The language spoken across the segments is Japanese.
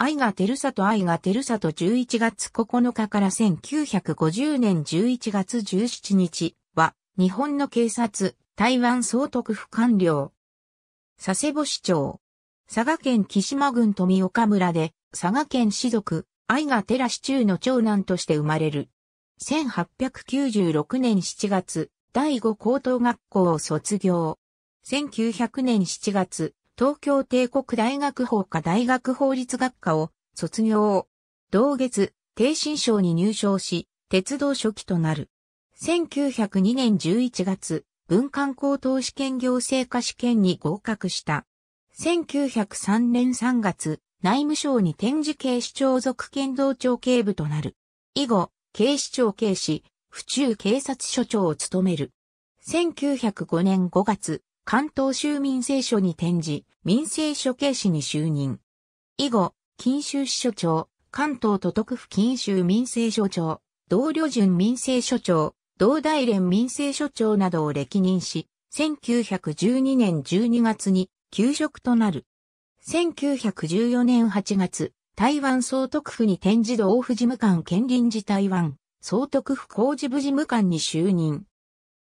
愛が照里、と愛が照里。さと11月9日から1950年11月17日は、日本の警察、台湾総督府官僚。佐世保市長。佐賀県岸間郡富岡村で、佐賀県士族、愛が寺市中の長男として生まれる。1896年7月、第五高等学校を卒業。1900年7月、東京帝国大学法科大学法律学科を卒業。同月、低身省に入省し、鉄道初期となる。1902年11月、文官高等試験行政科試験に合格した。1903年3月、内務省に展示警視庁属剣道庁警部となる。以後、警視庁警視、府中警察署長を務める。1905年5月、関東州民政所に転じ、民政所刑士に就任。以後、金州支所長、関東都督府金州民政所長、同旅順民政所長、同大連民政所長などを歴任し、1912年12月に休職となる。1914年8月、台湾総督府に転じ道府事務官兼臨時台湾、総督府工事部事務官に就任。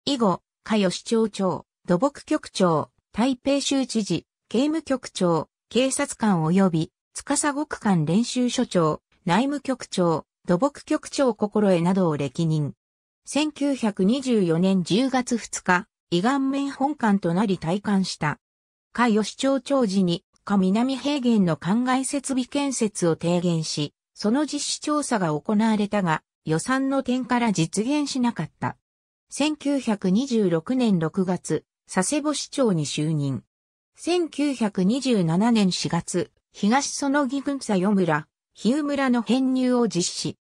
以後、加代市長長、土木局長、台北州知事、刑務局長、警察官及び、司国間練習所長、内務局長、土木局長心得などを歴任。1924年10月2日、伊顔面本館となり退官した。下吉町長時に、下南平原の灌漑設備建設を提言し、その実施調査が行われたが、予算の点から実現しなかった。1926年6月、佐世保市長に就任。1927年4月、東園木郡佐与村、日浦村の編入を実施。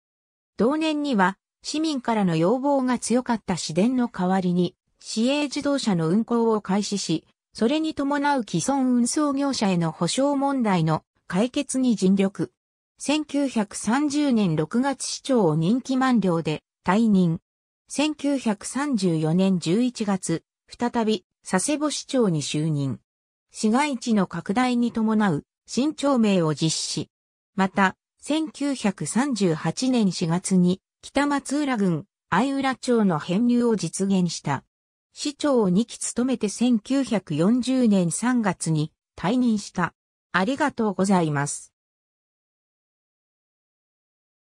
同年には、市民からの要望が強かった市電の代わりに、市営自動車の運行を開始し、それに伴う既存運送業者への保障問題の解決に尽力。1930年6月市長を任期満了で退任。1934年11月、再び佐世保市長に就任。市街地の拡大に伴う新町名を実施。また、1938年4月に北松浦郡相浦町の編入を実現した。市長を2期務めて1940年3月に退任した。ありがとうございます。